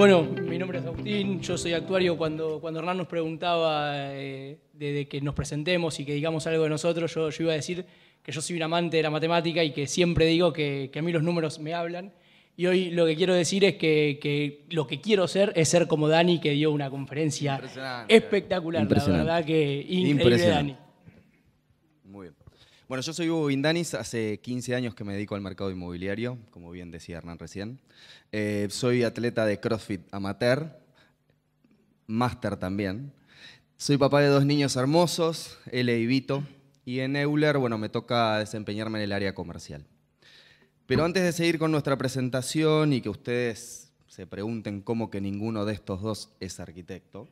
Bueno, mi nombre es Agustín, yo soy actuario. Cuando, cuando Hernán nos preguntaba eh, de, que nos presentemos y que digamos algo de nosotros, yo, iba a decir que yo soy un amante de la matemática y que siempre digo que, a mí los números me hablan. Y hoy lo que quiero decir es que, lo que quiero hacer es ser como Dani, que dio una conferencia espectacular, la verdad que increíble Dani. Bueno, yo soy Hugo Vindanis, hace 15 años que me dedico al mercado inmobiliario, como bien decía Hernán recién. Eh, soy atleta de CrossFit amateur, máster también. Soy papá de dos niños hermosos, L y Vito, y en Euler, bueno, me toca desempeñarme en el área comercial. Pero antes de seguir con nuestra presentación y que ustedes se pregunten cómo que ninguno de estos dos es arquitecto,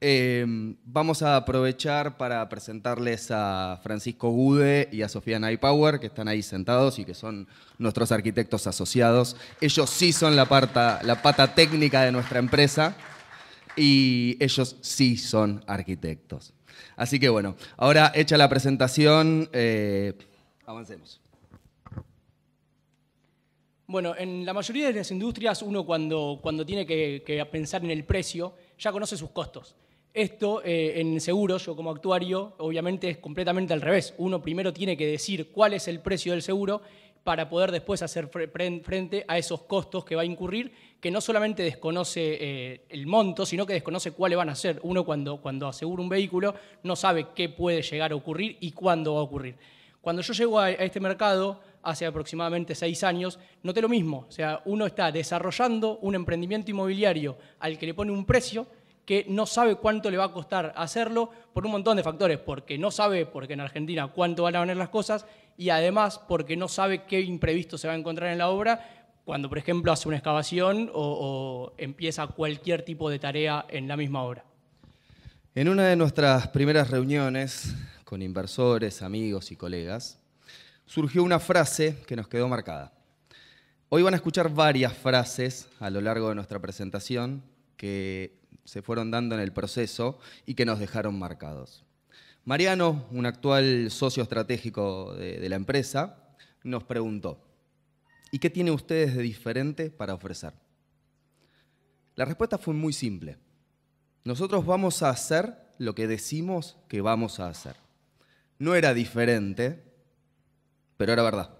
Em, vamos a aprovechar para presentarles a Francisco Gude y a Sofía Naipower, que están ahí sentados y que son nuestros arquitectos asociados. Ellos sí son la, pata técnica de nuestra empresa y ellos sí son arquitectos. Así que bueno, ahora hecha la presentación, eh, avancemos. Bueno, en la mayoría de las industrias uno cuando, tiene que pensar en el precio, ya conoce sus costos. Esto eh, en seguros, yo como actuario, obviamente es completamente al revés. Uno primero tiene que decir cuál es el precio del seguro para poder después hacer frente a esos costos que va a incurrir, que no solamente desconoce eh, el monto, sino que desconoce cuáles van a ser. Uno cuando, cuando asegura un vehículo no sabe qué puede llegar a ocurrir y cuándo va a ocurrir. Cuando yo llego a, este mercado, hace aproximadamente seis años, noté lo mismo. O sea, uno está desarrollando un emprendimiento inmobiliario al que le pone un precio que no sabe cuánto le va a costar hacerlo por un montón de factores, porque no sabe, porque en Argentina cuánto van a venir las cosas, y además porque no sabe qué imprevisto se va a encontrar en la obra cuando, por ejemplo, hace una excavación o, o empieza cualquier tipo de tarea en la misma obra. En una de nuestras primeras reuniones con inversores, amigos y colegas, surgió una frase que nos quedó marcada. Hoy van a escuchar varias frases a lo largo de nuestra presentación que se fueron dando en el proceso y que nos dejaron marcados. Mariano, un actual socio estratégico de, la empresa, nos preguntó, ¿y qué tiene ustedes de diferente para ofrecer? La respuesta fue muy simple. Nosotros vamos a hacer lo que decimos que vamos a hacer. No era diferente, pero era verdad.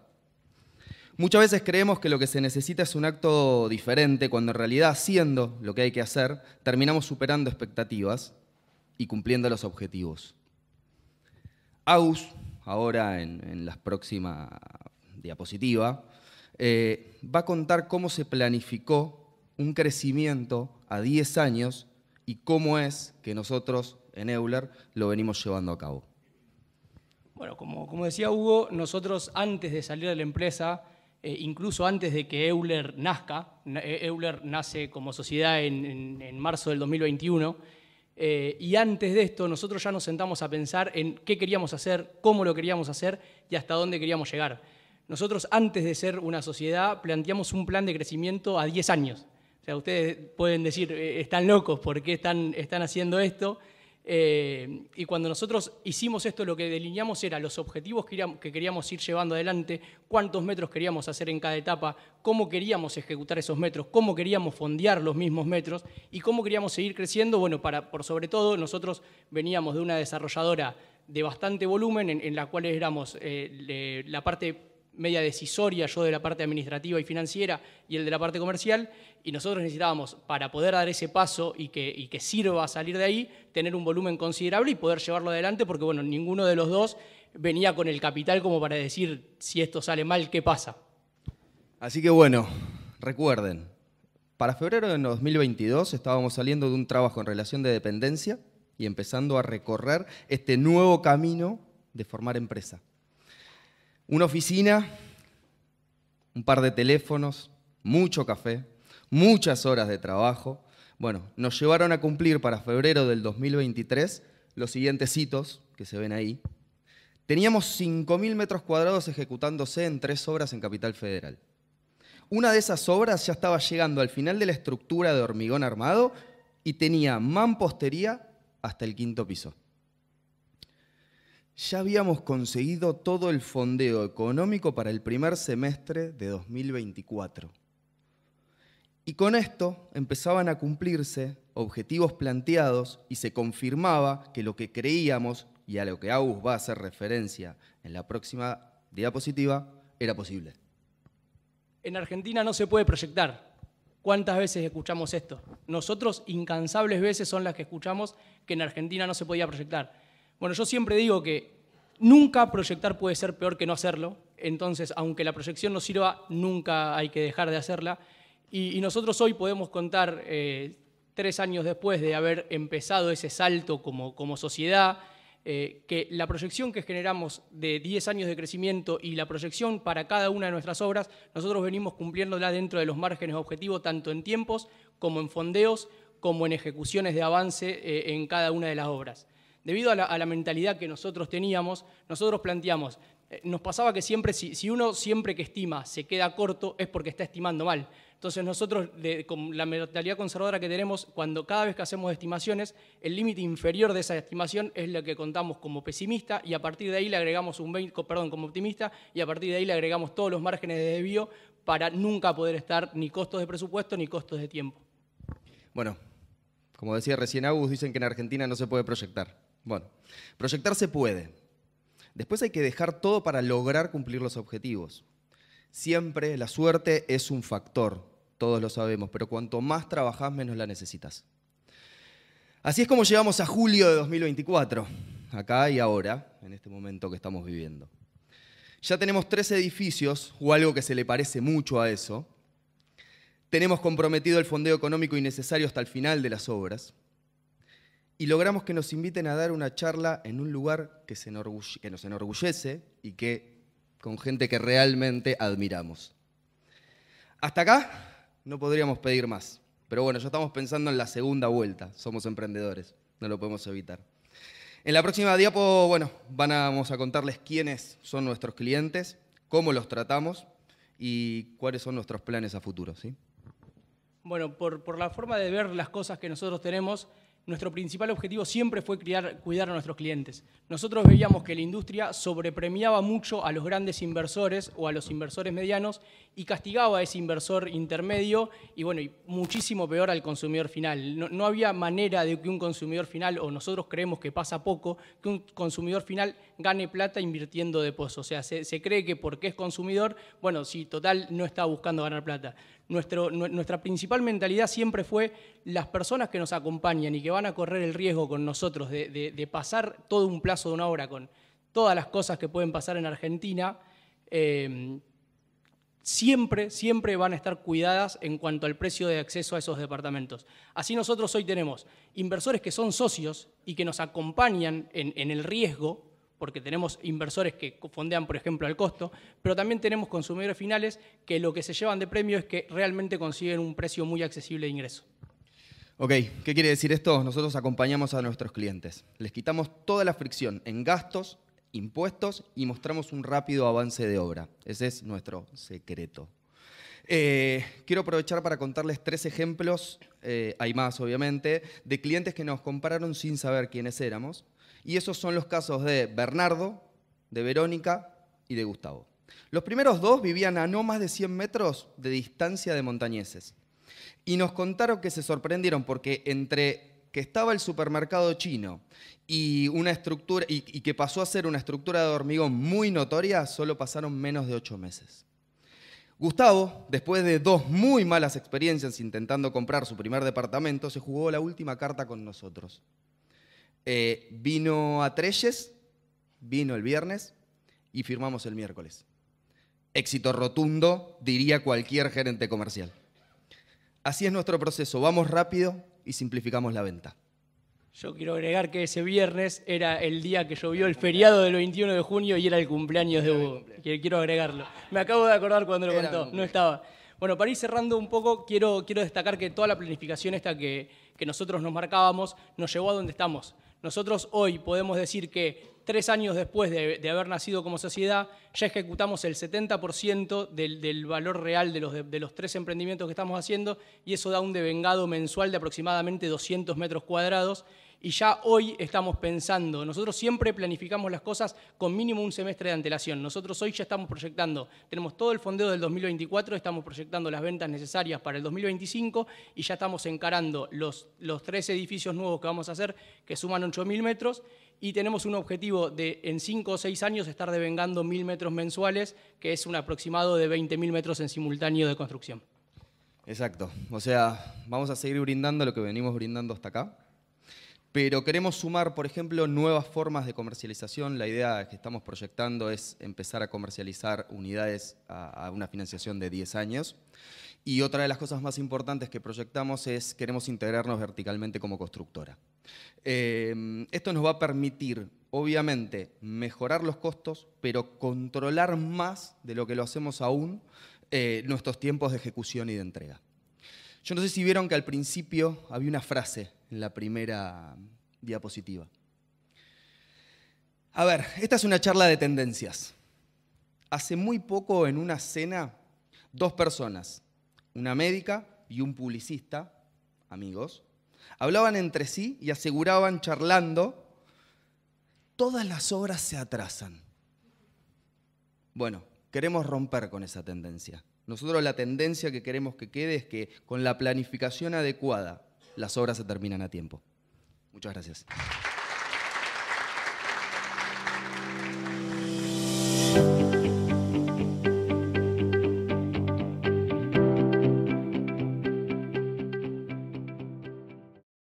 Muchas veces creemos que lo que se necesita es un acto diferente, cuando en realidad haciendo lo que hay que hacer, terminamos superando expectativas y cumpliendo los objetivos. AUS, ahora en, la próxima diapositiva, eh, va a contar cómo se planificó un crecimiento a 10 años y cómo es que nosotros en Euler lo venimos llevando a cabo. Bueno, como decía Hugo, nosotros antes de salir de la empresa, eh, incluso antes de que Euler nazca, eh, Euler nace como sociedad en, marzo del 2021, eh, y antes de esto nosotros ya nos sentamos a pensar en qué queríamos hacer, cómo lo queríamos hacer y hasta dónde queríamos llegar. Nosotros antes de ser una sociedad planteamos un plan de crecimiento a 10 años. O sea, ustedes pueden decir, están locos, ¿por qué están haciendo esto? Eh, y cuando nosotros hicimos esto, lo que delineamos era los objetivos que queríamos ir llevando adelante, cuántos metros queríamos hacer en cada etapa, cómo queríamos ejecutar esos metros, cómo queríamos fondear los mismos metros y cómo queríamos seguir creciendo. Bueno, para, por sobre todo, nosotros veníamos de una desarrolladora de bastante volumen, en, la cual éramos eh, la parte media decisoria, yo de la parte administrativa y financiera y el de la parte comercial, y nosotros necesitábamos, para poder dar ese paso y que, y que sirva a salir de ahí, tener un volumen considerable y poder llevarlo adelante, porque bueno, ninguno de los dos venía con el capital como para decir, si esto sale mal, ¿qué pasa? Así que bueno, recuerden, para febrero de 2022 estábamos saliendo de un trabajo en relación de dependencia y empezando a recorrer este nuevo camino de formar empresa. Una oficina, un par de teléfonos, mucho café, muchas horas de trabajo. Bueno, nos llevaron a cumplir para febrero del 2023 los siguientes hitos que se ven ahí. Teníamos 5.000 metros cuadrados ejecutándose en tres obras en Capital Federal. Una de esas obras ya estaba llegando al final de la estructura de hormigón armado y tenía mampostería hasta el quinto piso ya habíamos conseguido todo el fondeo económico para el primer semestre de 2024. Y con esto empezaban a cumplirse objetivos planteados y se confirmaba que lo que creíamos y a lo que Aus va a hacer referencia en la próxima diapositiva era posible. En Argentina no se puede proyectar. ¿Cuántas veces escuchamos esto? Nosotros incansables veces son las que escuchamos que en Argentina no se podía proyectar bueno, yo siempre digo que nunca proyectar puede ser peor que no hacerlo, entonces aunque la proyección no sirva, nunca hay que dejar de hacerla. Y, nosotros hoy podemos contar, eh, tres años después de haber empezado ese salto como, sociedad, eh, que la proyección que generamos de 10 años de crecimiento y la proyección para cada una de nuestras obras, nosotros venimos cumpliéndola dentro de los márgenes objetivos, tanto en tiempos como en fondeos, como en ejecuciones de avance eh, en cada una de las obras debido a la, mentalidad que nosotros teníamos, nosotros planteamos, eh, nos pasaba que siempre, si, uno siempre que estima se queda corto, es porque está estimando mal. Entonces nosotros, con la mentalidad conservadora que tenemos, cuando cada vez que hacemos estimaciones, el límite inferior de esa estimación es lo que contamos como pesimista y a partir de ahí le agregamos un 20, perdón, como optimista y a partir de ahí le agregamos todos los márgenes de desvío para nunca poder estar ni costos de presupuesto ni costos de tiempo. Bueno, como decía recién Agus, dicen que en Argentina no se puede proyectar. Bueno, proyectarse puede. Después hay que dejar todo para lograr cumplir los objetivos. Siempre la suerte es un factor, todos lo sabemos, pero cuanto más trabajas, menos la necesitas. Así es como llegamos a julio de 2024, acá y ahora, en este momento que estamos viviendo. Ya tenemos tres edificios, o algo que se le parece mucho a eso. Tenemos comprometido el fondeo económico innecesario hasta el final de las obras y logramos que nos inviten a dar una charla en un lugar que, nos enorgullece y que con gente que realmente admiramos. Hasta acá no podríamos pedir más, pero bueno, ya estamos pensando en la segunda vuelta, somos emprendedores, no lo podemos evitar. En la próxima diapo, bueno, vamos a contarles quiénes son nuestros clientes, cómo los tratamos y cuáles son nuestros planes a futuro, ¿sí? Bueno, por la forma de ver las cosas que nosotros tenemos, nuestro principal objetivo siempre fue cuidar a nuestros clientes. Nosotros veíamos que la industria sobrepremiaba mucho a los grandes inversores o a los inversores medianos y castigaba a ese inversor intermedio y, bueno, y muchísimo peor al consumidor final. No, había manera de que un consumidor final, o nosotros creemos que pasa poco, que un consumidor final gane plata invirtiendo de pozo. O sea, se, se cree que porque es consumidor, bueno, si total, no está buscando ganar plata nuestra principal mentalidad siempre fue las personas que nos acompañan y que van a correr el riesgo con nosotros de, pasar todo un plazo de una hora con todas las cosas que pueden pasar en Argentina, eh, siempre, siempre van a estar cuidadas en cuanto al precio de acceso a esos departamentos. Así nosotros hoy tenemos inversores que son socios y que nos acompañan en, en el riesgo, porque tenemos inversores que fondean, por ejemplo, el costo, pero también tenemos consumidores finales que lo que se llevan de premio es que realmente consiguen un precio muy accesible de ingreso. Ok, ¿qué quiere decir esto? Nosotros acompañamos a nuestros clientes, les quitamos toda la fricción en gastos, impuestos y mostramos un rápido avance de obra. Ese es nuestro secreto. Eh, quiero aprovechar para contarles tres ejemplos, eh, hay más obviamente, de clientes que nos compraron sin saber quiénes éramos y esos son los casos de Bernardo, de Verónica y de Gustavo. Los primeros dos vivían a no más de 100 metros de distancia de montañeses. Y nos contaron que se sorprendieron porque entre que estaba el supermercado chino y, una estructura, y, que pasó a ser una estructura de hormigón muy notoria, solo pasaron menos de ocho meses. Gustavo, después de dos muy malas experiencias intentando comprar su primer departamento, se jugó la última carta con nosotros. Eh, vino a Trelles, vino el viernes y firmamos el miércoles. Éxito rotundo, diría cualquier gerente comercial. Así es nuestro proceso, vamos rápido y simplificamos la venta. Yo quiero agregar que ese viernes era el día que llovió el feriado del 21 de junio y era el cumpleaños de Hugo. Quiero agregarlo. Me acabo de acordar cuando lo contó, no estaba. Bueno, para ir cerrando un poco, quiero, quiero destacar que toda la planificación esta que nosotros nos marcábamos nos llevó a donde estamos. Nosotros hoy podemos decir que tres años después de, haber nacido como sociedad, ya ejecutamos el 70% del, valor real de los, de los tres emprendimientos que estamos haciendo y eso da un devengado mensual de aproximadamente 200 metros cuadrados y ya hoy estamos pensando. Nosotros siempre planificamos las cosas con mínimo un semestre de antelación. Nosotros hoy ya estamos proyectando, tenemos todo el fondeo del 2024, estamos proyectando las ventas necesarias para el 2025 y ya estamos encarando los, los tres edificios nuevos que vamos a hacer, que suman 8.000 metros, y tenemos un objetivo de en 5 o 6 años estar devengando 1.000 metros mensuales, que es un aproximado de 20.000 metros en simultáneo de construcción. Exacto, o sea, vamos a seguir brindando lo que venimos brindando hasta acá pero queremos sumar, por ejemplo, nuevas formas de comercialización. La idea que estamos proyectando es empezar a comercializar unidades a, una financiación de 10 años. Y otra de las cosas más importantes que proyectamos es queremos integrarnos verticalmente como constructora. Em, esto nos va a permitir, obviamente, mejorar los costos, pero controlar más de lo que lo hacemos aún eh, nuestros tiempos de ejecución y de entrega. Yo no sé si vieron que al principio había una frase en la primera diapositiva. A ver, esta es una charla de tendencias. Hace muy poco en una cena, dos personas, una médica y un publicista, amigos, hablaban entre sí y aseguraban charlando, todas las obras se atrasan. Bueno, Queremos romper con esa tendencia. Nosotros la tendencia que queremos que quede es que con la planificación adecuada las obras se terminan a tiempo. Muchas gracias.